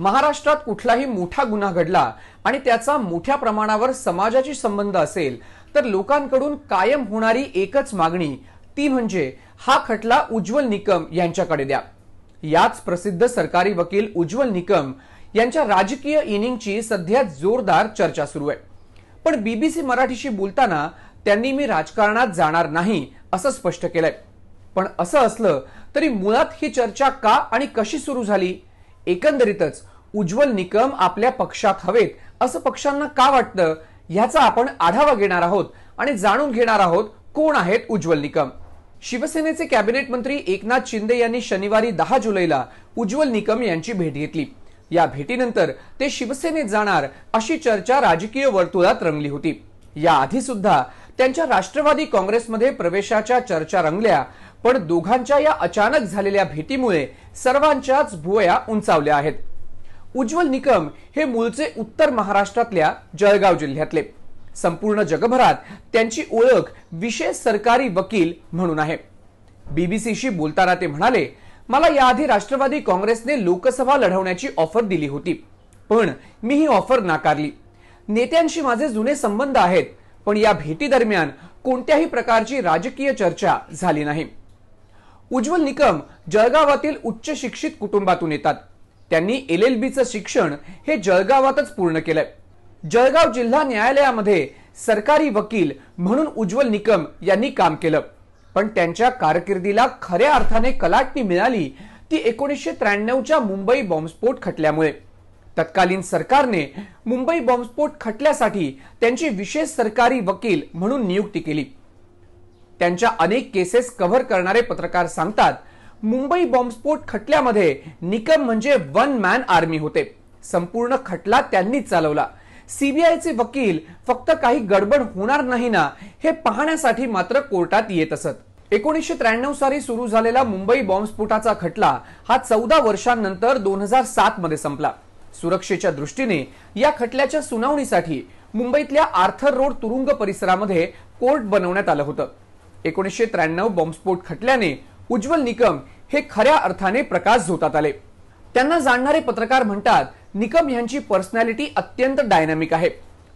महाराष्ट्रात कुठलाही मोठा गुन्हा घडला आणि त्याचा मोठ्या प्रमाणावर समाजाशी संबंध असेल तर लोकांकडून कायम होणारी एकच मागणी ती म्हणजे हा खटला उज्ज्वल निकम यांच्याकडे द्या याच प्रसिद्ध सरकारी वकील उज्ज्वल निकम यांच्या राजकीय इनिंगची सध्या जोरदार चर्चा सुरू आहे पण बीबीसी मराठीशी बोलताना त्यांनी मी राजकारणात जाणार नाही असं स्पष्ट केलंय पण असं असलं तरी मुळात ही चर्चा का आणि कशी सुरू झाली एकंदरीतच उज्ज्वल निकम आपल्या पक्षात हवेत असं पक्षांना का वाटतं ह्याचा आपण आढावा घेणार आहोत आणि जाणून घेणार आहोत कोण आहेत उज्ज्वल निकम शिवसेनेचे कॅबिनेट मंत्री एकनाथ शिंदे यांनी शनिवारी दहा जुलैला उज्ज्वल निकम यांची भेट घेतली या भेटीनंतर ते शिवसेनेत जाणार अशी चर्चा राजकीय वर्तुळात रंगली होती याआधी सुद्धा त्यांच्या राष्ट्रवादी काँग्रेसमध्ये प्रवेशाच्या चर्चा रंगल्या पण दोघांच्या या अचानक झालेल्या भेटीमुळे सर्वांच्याच भुवया उंचावल्या आहेत उज्ज्वल निकम हे मूळचे उत्तर महाराष्ट्रातल्या जळगाव जिल्ह्यातले संपूर्ण जगभरात त्यांची ओळख विशेष सरकारी वकील म्हणून आहे बीबीसीशी बोलताना ते म्हणाले मला याआधी राष्ट्रवादी काँग्रेसने लोकसभा लढवण्याची ऑफर दिली होती पण मी ही ऑफर नाकारली नेत्यांशी माझे जुने संबंध आहेत पण या भेटीदरम्यान कोणत्याही प्रकारची राजकीय चर्चा झाली नाही उज्ज्वल निकम जळगावातील उच्च शिक्षित कुटुंबातून येतात त्यांनी एल एल बीचं शिक्षण हे जळगावातच पूर्ण केलंय जळगाव जिल्हा न्यायालयामध्ये सरकारी वकील म्हणून उज्ज्वल निकम यांनी काम केलं पण त्यांच्या कारकिर्दीला खऱ्या अर्थाने कलाटणी मिळाली ती एकोणीसशे त्र्याण्णवच्या मुंबई बॉम्बस्फोट खटल्यामुळे तत्कालीन सरकारने मुंबई बॉम्बस्फोट खटल्यासाठी त्यांची विशेष सरकारी वकील म्हणून नियुक्ती केली त्यांच्या अनेक केसेस कव्हर करणारे पत्रकार सांगतात मुंबई बॉम्बस्फोट खटल्यामध्ये निकम म्हणजे वन मॅन आर्मी होते संपूर्ण खटला त्यांनीच चालवला सीबीआयचे वकील फक्त काही गडबड होणार नाही ना हे पाहण्यासाठी मात्र कोर्टात येत असत एकोणीसशे त्र्याण्णव साली सुरू झालेला मुंबई बॉम्बस्फोटाचा खटला हा चौदा वर्षांनंतर दोन हजार सात मध्ये संपला सुरक्षेच्या दृष्टीने या खटल्याच्या सुनावणीसाठी मुंबईतल्या आर्थर रोड तुरुंग परिसरामध्ये कोर्ट बनवण्यात आलं होतं एकोणीसशे त्र्याण्णव बॉम्बस्फोट खटल्याने उज्ज्वल निकम हे खऱ्या अर्थाने प्रकाश झोतात आले त्यांना जाणणारे पत्रकार म्हणतात निकम यांची पर्सनॅलिटी अत्यंत डायनामिक आहे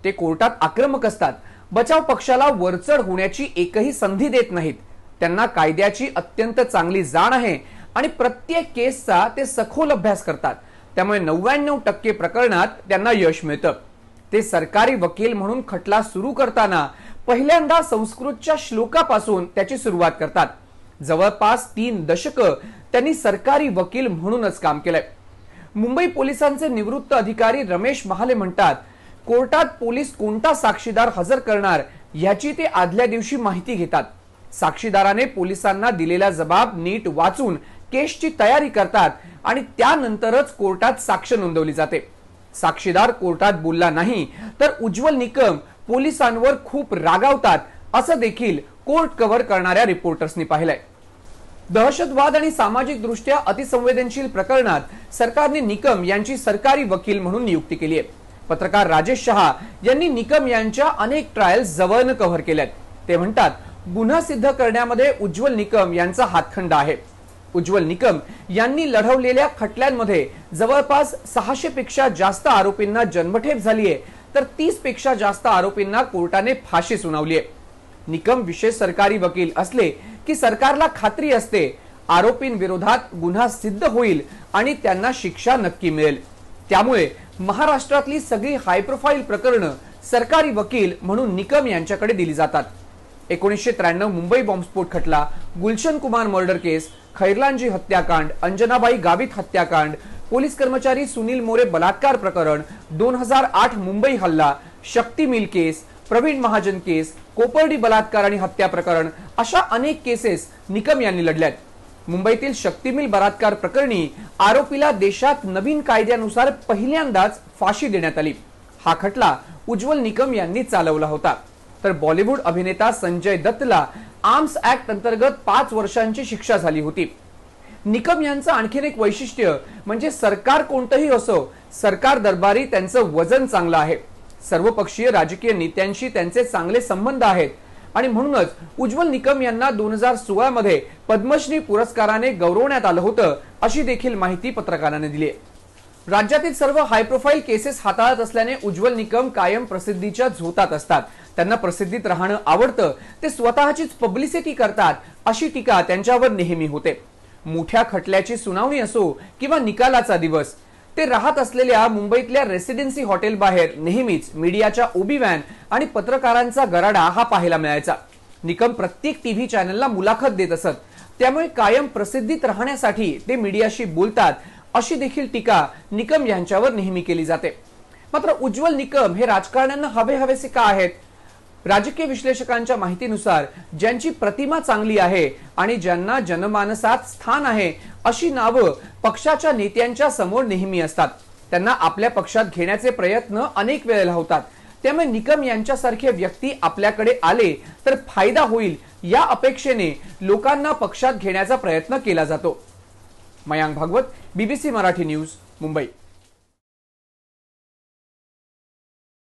ते कोर्टात आक्रमक असतात बचाव पक्षाला वरचढ होण्याची एकही संधी देत नाहीत त्यांना कायद्याची अत्यंत चांगली जाण आहे आणि प्रत्येक केसचा ते सखोल अभ्यास करतात त्यामुळे नव्याण्णव टक्के प्रकरणात त्यांना यश मिळतं ते सरकारी वकील म्हणून खटला सुरू करताना पहिल्यांदा संस्कृतच्या श्लोकापासून त्याची सुरुवात करतात जवळपास तीन दशकं त्यांनी सरकारी वकील म्हणूनच काम केलंय मुंबई पोलिसांचे निवृत्त अधिकारी रमेश महाले म्हणतात कोर्टात पोलीस कोणता साक्षीदार हजर करणार याची ते आदल्या दिवशी माहिती घेतात साक्षीदाराने पोलिसांना दिलेला जबाब नीट वाचून केसची तयारी करतात आणि त्यानंतरच कोर्टात साक्ष नोंदवली जाते साक्षीदार कोर्टात बोलला नाही तर उज्ज्वल निकम पोलिसांवर खूप रागावतात असं देखील कोर्ट कव्हर करणाऱ्या रिपोर्टर्सनी पाहिलंय दहशतवाद आणि सामाजिक दृष्ट्या अतिसंवेदनशील प्रकरणात सरकारने निकम यांची सरकारी वकील म्हणून नियुक्ती केली आहे पत्रकार राजेश शहा यांनी निकम यांच्या अनेक ट्रायल्स जवळनं कव्हर केल्यात ते म्हणतात गुन्हा सिद्ध करण्यामध्ये उज्ज्वल निकम यांचा हातखंड आहे उज्ज्वल निकम यांनी लढवलेल्या खटल्यांमध्ये जवळपास सहाशे पेक्षा जास्त आरोपींना जन्मठेप झालीय तर तीस पेक्षा जास्त आरोपींना कोर्टाने फाशी सुनावली आहे निकम विशेष सरकारी वकील असले की सरकारला खात्री असते विरोधात गुन्हा सिद्ध होईल आणि त्यांना शिक्षा नक्की मिळेल त्यामुळे महाराष्ट्रातली सगळी हायप्रोफाईल प्रकरणं सरकारी वकील म्हणून निकम यांच्याकडे दिली जातात एकोणीसशे त्र्याण्णव मुंबई बॉम्बस्फोट खटला गुलशन कुमार मर्डर केस खैरलांजी हत्याकांड अंजनाबाई गावित हत्याकांड पोलीस कर्मचारी सुनील मोरे बलात्कार प्रकरण दोन हजार आठ मुंबई हल्ला Shakti mill case Pravin Mahajan case Kopardi बलात्कार आणि हत्या प्रकरण अशा अनेक केसेस निकम यांनी लढल्यात मुंबईतील मिल बलात्कार प्रकरणी आरोपीला देशात नवीन कायद्यानुसार पहिल्यांदाच फाशी देण्यात आली हा खटला उज्ज्वल निकम यांनी चालवला होता तर बॉलिवूड अभिनेता संजय दत्तला आर्म्स ऍक्ट अंतर्गत पाच वर्षांची शिक्षा झाली होती निकम यांचं आणखीन एक वैशिष्ट्य म्हणजे सरकार कोणतंही असो सरकार दरबारी त्यांचं वजन चांगलं आहे सर्वपक्षीय राजकीय नेत्यांशी त्यांचे चांगले संबंध आहेत आणि म्हणूनच उज्ज्वल निकम यांना दोन हजार सोळा मध्ये पद्मश्री पुरस्काराने गौरवण्यात आलं होतं अशी देखील माहिती पत्रकारांनी दिली राज्यातील सर्व हाय प्रोफाईल केसेस हाताळत असल्याने उज्ज्वल निकम कायम प्रसिद्धीच्या झोतात असतात त्यांना प्रसिद्धीत राहणं आवडतं ते स्वतःचीच पब्लिसिटी करतात अशी टीका त्यांच्यावर नेहमी होते मोठ्या खटल्याची सुनावणी असो किंवा निकालाचा दिवस ते राहत असलेल्या मुंबईतल्या रेसिडेन्सी हॉटेल बाहेर नेहमीच मीडियाच्या ओबी व्हॅन आणि पत्रकारांचा गराडा हा पाहायला मिळायचा निकम प्रत्येक टीव्ही चॅनलला मुलाखत देत असत त्यामुळे कायम प्रसिद्धीत राहण्यासाठी ते मीडियाशी बोलतात अशी देखील टीका निकम यांच्यावर नेहमी केली जाते मात्र उज्ज्वल निकम हे राजकारण्यांना हवे हवेसे का आहेत राजकीय विश्लेषकांच्या माहितीनुसार ज्यांची प्रतिमा चांगली आहे आणि ज्यांना जनमानसात स्थान आहे अशी नावं पक्षाच्या नेत्यांच्या समोर नेहमी असतात त्यांना आपल्या पक्षात घेण्याचे प्रयत्न अनेक वेळेला होतात त्यामुळे निकम यांच्यासारखे व्यक्ती आपल्याकडे आले तर फायदा होईल या अपेक्षेने लोकांना पक्षात घेण्याचा प्रयत्न केला जातो मयांक भागवत बीबीसी मराठी न्यूज मुंबई